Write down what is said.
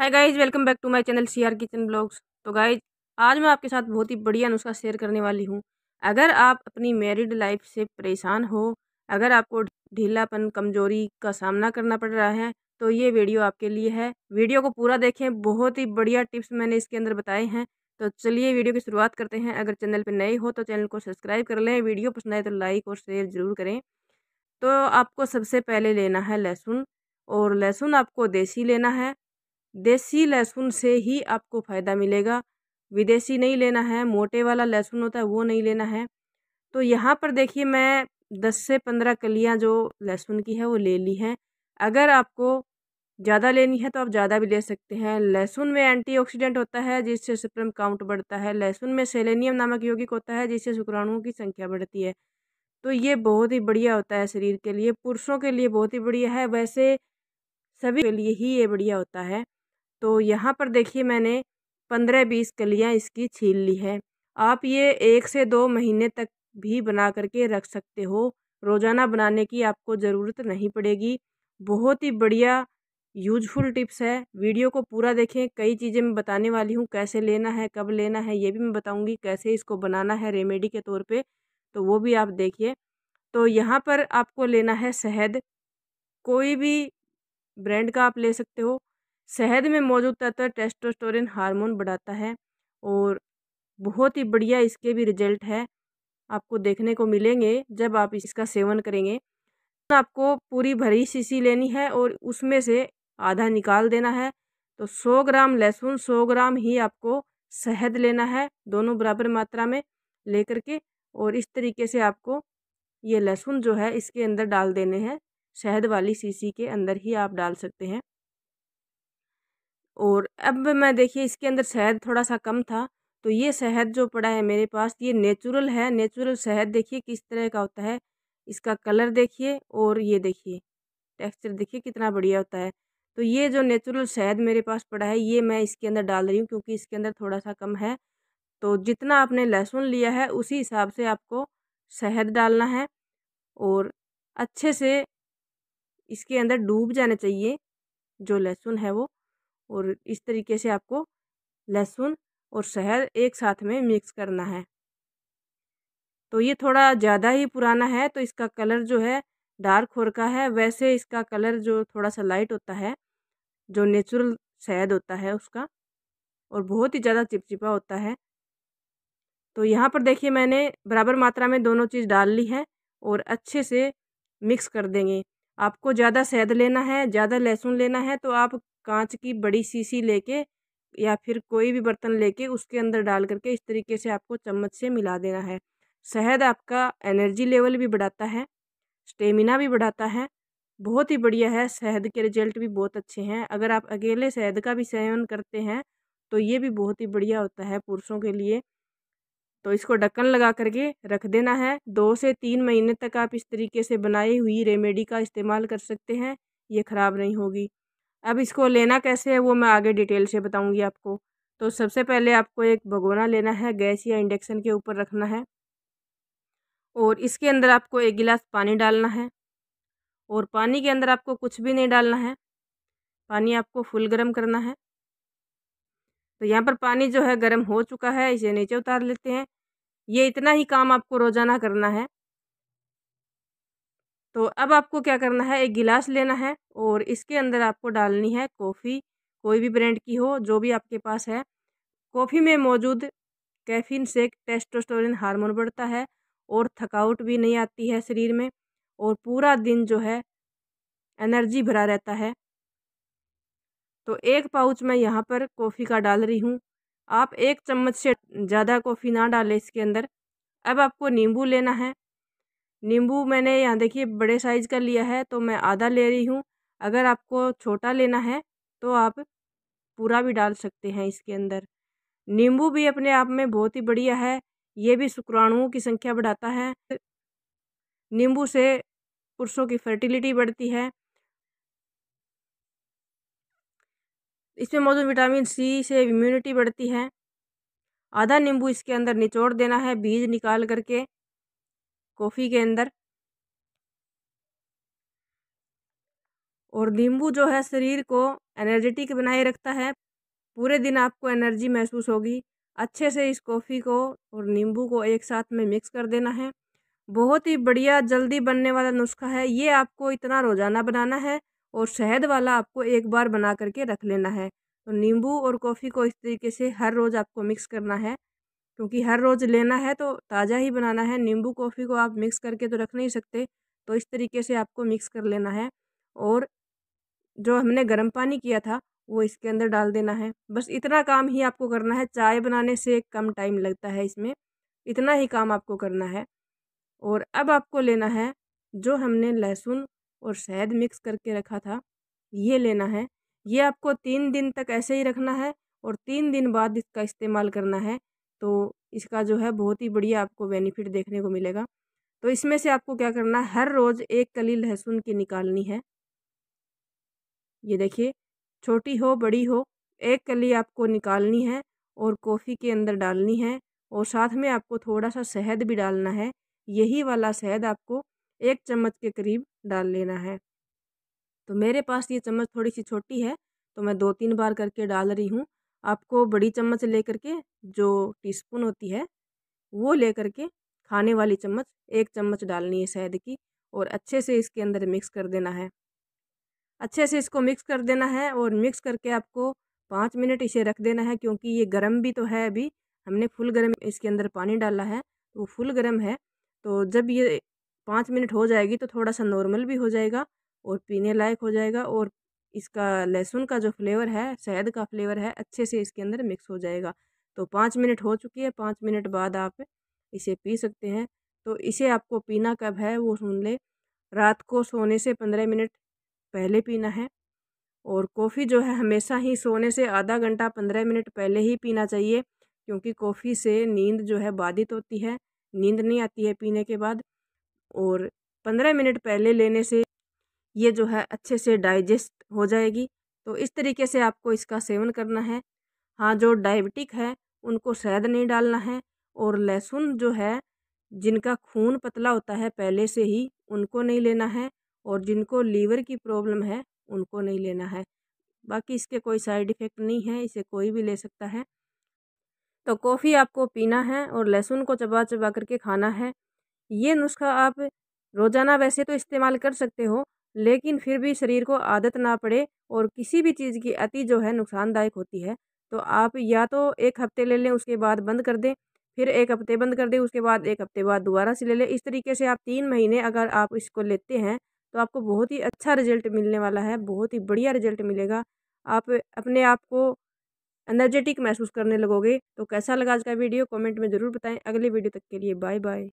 hi guys welcome back to my channel CR kitchen blogs तो guys आज मैं आपके साथ बहुत ही बढ़िया नुस्खा शेयर करने वाली हूँ अगर आप अपनी मैरिड लाइफ से परेशान हो अगर आपको ढीलापन कमजोरी का सामना करना पड़ रहा है तो ये वीडियो आपके लिए है वीडियो को पूरा देखें बहुत ही बढ़िया टिप्स मैंने इसके अंदर बताए हैं तो चलिए वीडियो की शुरुआत करते हैं अगर चैनल पर नए हो तो चैनल को सब्सक्राइब कर लें वीडियो पसंद आए तो लाइक और शेयर ज़रूर करें तो आपको सबसे पहले लेना है लहसुन और लहसुन आपको देसी लेना है देसी लहसुन से ही आपको फ़ायदा मिलेगा विदेशी नहीं लेना है मोटे वाला लहसुन होता है वो नहीं लेना है तो यहाँ पर देखिए मैं दस से पंद्रह कलियाँ जो लहसुन की है वो ले ली हैं अगर आपको ज़्यादा लेनी है तो आप ज़्यादा भी ले सकते हैं लहसुन में एंटीऑक्सीडेंट होता है जिससे सुप्रम काउंट बढ़ता है लहसुन में सेलेनियम नामक यौगिक होता है जिससे शुक्राणुओं की संख्या बढ़ती है तो ये बहुत ही बढ़िया होता है शरीर के लिए पुरुषों के लिए बहुत ही बढ़िया है वैसे सभी के लिए ही ये बढ़िया होता है तो यहाँ पर देखिए मैंने पंद्रह बीस कलियाँ इसकी छील ली है आप ये एक से दो महीने तक भी बना करके रख सकते हो रोज़ाना बनाने की आपको ज़रूरत नहीं पड़ेगी बहुत ही बढ़िया यूजफुल टिप्स है वीडियो को पूरा देखें कई चीज़ें मैं बताने वाली हूँ कैसे लेना है कब लेना है ये भी मैं बताऊँगी कैसे इसको बनाना है रेमेडी के तौर पे तो वो भी आप देखिए तो यहाँ पर आपको लेना है शहद कोई भी ब्रांड का आप ले सकते हो शहद में मौजूद तत्व टेस्टोस्टोरिन हार्मोन बढ़ाता है और बहुत ही बढ़िया इसके भी रिजल्ट है आपको देखने को मिलेंगे जब आप इसका सेवन करेंगे तो आपको पूरी भरी शीशी लेनी है और उसमें से आधा निकाल देना है तो 100 ग्राम लहसुन 100 ग्राम ही आपको शहद लेना है दोनों बराबर मात्रा में लेकर के और इस तरीके से आपको ये लहसुन जो है इसके अंदर डाल देने हैं शहद वाली शीशी के अंदर ही आप डाल सकते हैं और अब मैं देखिए इसके अंदर शहद थोड़ा सा कम था तो ये शहद जो पड़ा है मेरे पास ये नेचुरल है नेचुरल शहद देखिए किस तरह का होता है इसका कलर देखिए और ये देखिए टेक्सचर देखिए कितना बढ़िया होता है तो ये जो नेचुरल शहद मेरे पास पड़ा है ये मैं इसके अंदर डाल रही हूँ क्योंकि इसके अंदर थोड़ा सा कम है तो जितना आपने लहसुन लिया है उसी हिसाब से आपको शहद डालना है और अच्छे से इसके अंदर डूब जाना चाहिए जो लहसुन है वो और इस तरीके से आपको लहसुन और शहद एक साथ में मिक्स करना है तो ये थोड़ा ज़्यादा ही पुराना है तो इसका कलर जो है डार्क होर का है वैसे इसका कलर जो थोड़ा सा लाइट होता है जो नेचुरल शहद होता है उसका और बहुत ही ज़्यादा चिपचिपा होता है तो यहाँ पर देखिए मैंने बराबर मात्रा में दोनों चीज़ डाल ली है और अच्छे से मिक्स कर देंगे आपको ज़्यादा शहद लेना है ज़्यादा लहसुन लेना है तो आप कांच की बड़ी शीशी लेके या फिर कोई भी बर्तन लेके उसके अंदर डाल करके इस तरीके से आपको चम्मच से मिला देना है शहद आपका एनर्जी लेवल भी बढ़ाता है स्टेमिना भी बढ़ाता है बहुत ही बढ़िया है शहद के रिजल्ट भी बहुत अच्छे हैं अगर आप अकेले शहद का भी सेवन करते हैं तो ये भी बहुत ही बढ़िया होता है पुरुषों के लिए तो इसको ढक्कन लगा करके रख देना है दो से तीन महीने तक आप इस तरीके से बनाई हुई रेमेडी का इस्तेमाल कर सकते हैं ये ख़राब नहीं होगी अब इसको लेना कैसे है वो मैं आगे डिटेल से बताऊँगी आपको तो सबसे पहले आपको एक भगोना लेना है गैस या इंडक्शन के ऊपर रखना है और इसके अंदर आपको एक गिलास पानी डालना है और पानी के अंदर आपको कुछ भी नहीं डालना है पानी आपको फुल गर्म करना है तो यहाँ पर पानी जो है गर्म हो चुका है इसे नीचे उतार लेते हैं ये इतना ही काम आपको रोज़ाना करना है तो अब आपको क्या करना है एक गिलास लेना है और इसके अंदर आपको डालनी है कॉफ़ी कोई भी ब्रांड की हो जो भी आपके पास है कॉफ़ी में मौजूद कैफीन से टेस्टोस्टोरिन हार्मोन बढ़ता है और थकावट भी नहीं आती है शरीर में और पूरा दिन जो है एनर्जी भरा रहता है तो एक पाउच मैं यहाँ पर कॉफ़ी का डाल रही हूँ आप एक चम्मच से ज़्यादा कॉफ़ी ना डालें इसके अंदर अब आपको नींबू लेना है नींबू मैंने यहाँ देखिए बड़े साइज़ का लिया है तो मैं आधा ले रही हूँ अगर आपको छोटा लेना है तो आप पूरा भी डाल सकते हैं इसके अंदर नींबू भी अपने आप में बहुत ही बढ़िया है ये भी शुक्राणुओं की संख्या बढ़ाता है नींबू से पुरुषों की फर्टिलिटी बढ़ती है इसमें मौजूद विटामिन सी से इम्यूनिटी बढ़ती है आधा नींबू इसके अंदर निचोड़ देना है बीज निकाल करके कॉफ़ी के अंदर और नींबू जो है शरीर को एनर्जेटिक बनाए रखता है पूरे दिन आपको एनर्जी महसूस होगी अच्छे से इस कॉफ़ी को और नींबू को एक साथ में मिक्स कर देना है बहुत ही बढ़िया जल्दी बनने वाला नुस्खा है ये आपको इतना रोज़ाना बनाना है और शहद वाला आपको एक बार बना करके रख लेना है तो नींबू और कॉफ़ी को इस तरीके से हर रोज़ आपको मिक्स करना है क्योंकि हर रोज़ लेना है तो ताज़ा ही बनाना है नींबू कॉफ़ी को आप मिक्स करके तो रख नहीं सकते तो इस तरीके से आपको मिक्स कर लेना है और जो हमने गर्म पानी किया था वो इसके अंदर डाल देना है बस इतना काम ही आपको करना है चाय बनाने से कम टाइम लगता है इसमें इतना ही काम आपको करना है और अब आपको लेना है जो हमने लहसुन और शहद मिक्स करके रखा था ये लेना है ये आपको तीन दिन तक ऐसे ही रखना है और तीन दिन बाद इसका इस्तेमाल करना है तो इसका जो है बहुत ही बढ़िया आपको बेनिफिट देखने को मिलेगा तो इसमें से आपको क्या करना है हर रोज़ एक कली लहसुन की निकालनी है ये देखिए छोटी हो बड़ी हो एक कली आपको निकालनी है और कॉफ़ी के अंदर डालनी है और साथ में आपको थोड़ा सा शहद भी डालना है यही वाला शहद आपको एक चम्मच के करीब डाल लेना है तो मेरे पास ये चम्मच थोड़ी सी छोटी है तो मैं दो तीन बार करके डाल रही हूँ आपको बड़ी चम्मच लेकर के जो टीस्पून होती है वो लेकर के खाने वाली चम्मच एक चम्मच डालनी है शहद की और अच्छे से इसके अंदर मिक्स कर देना है अच्छे से इसको मिक्स कर देना है और मिक्स करके आपको पाँच मिनट इसे रख देना है क्योंकि ये गर्म भी तो है अभी हमने फुल गर्म इसके अंदर पानी डाला है तो वो फुल गर्म है तो जब ये पाँच मिनट हो जाएगी तो थोड़ा सा नॉर्मल भी हो जाएगा और पीने लायक हो जाएगा और इसका लहसुन का जो फ्लेवर है शहद का फ्लेवर है अच्छे से इसके अंदर मिक्स हो जाएगा तो पाँच मिनट हो चुकी है पाँच मिनट बाद आप इसे पी सकते हैं तो इसे आपको पीना कब है वो सुन ले रात को सोने से पंद्रह मिनट पहले पीना है और कॉफ़ी जो है हमेशा ही सोने से आधा घंटा पंद्रह मिनट पहले ही पीना चाहिए क्योंकि कॉफ़ी से नींद जो है बाधित होती है नींद नहीं आती है पीने के बाद और पंद्रह मिनट पहले लेने से ये जो है अच्छे से डाइजेस्ट हो जाएगी तो इस तरीके से आपको इसका सेवन करना है हाँ जो डायबिटिक है उनको शहद नहीं डालना है और लहसुन जो है जिनका खून पतला होता है पहले से ही उनको नहीं लेना है और जिनको लीवर की प्रॉब्लम है उनको नहीं लेना है बाकी इसके कोई साइड इफ़ेक्ट नहीं है इसे कोई भी ले सकता है तो कॉफ़ी आपको पीना है और लहसुन को चबा चबा करके खाना है ये नुस्खा आप रोज़ाना वैसे तो इस्तेमाल कर सकते हो लेकिन फिर भी शरीर को आदत ना पड़े और किसी भी चीज़ की अति जो है नुकसानदायक होती है तो आप या तो एक हफ्ते ले लें उसके बाद बंद कर दें फिर एक हफ्ते बंद कर दें उसके बाद एक हफ्ते बाद दोबारा से ले लें इस तरीके से आप तीन महीने अगर आप इसको लेते हैं तो आपको बहुत ही अच्छा रिजल्ट मिलने वाला है बहुत ही बढ़िया रिजल्ट मिलेगा आप अपने आप को एनर्जेटिक महसूस करने लगोगे तो कैसा लगा आज का वीडियो कमेंट में ज़रूर बताएं अगली वीडियो तक के लिए बाय बाय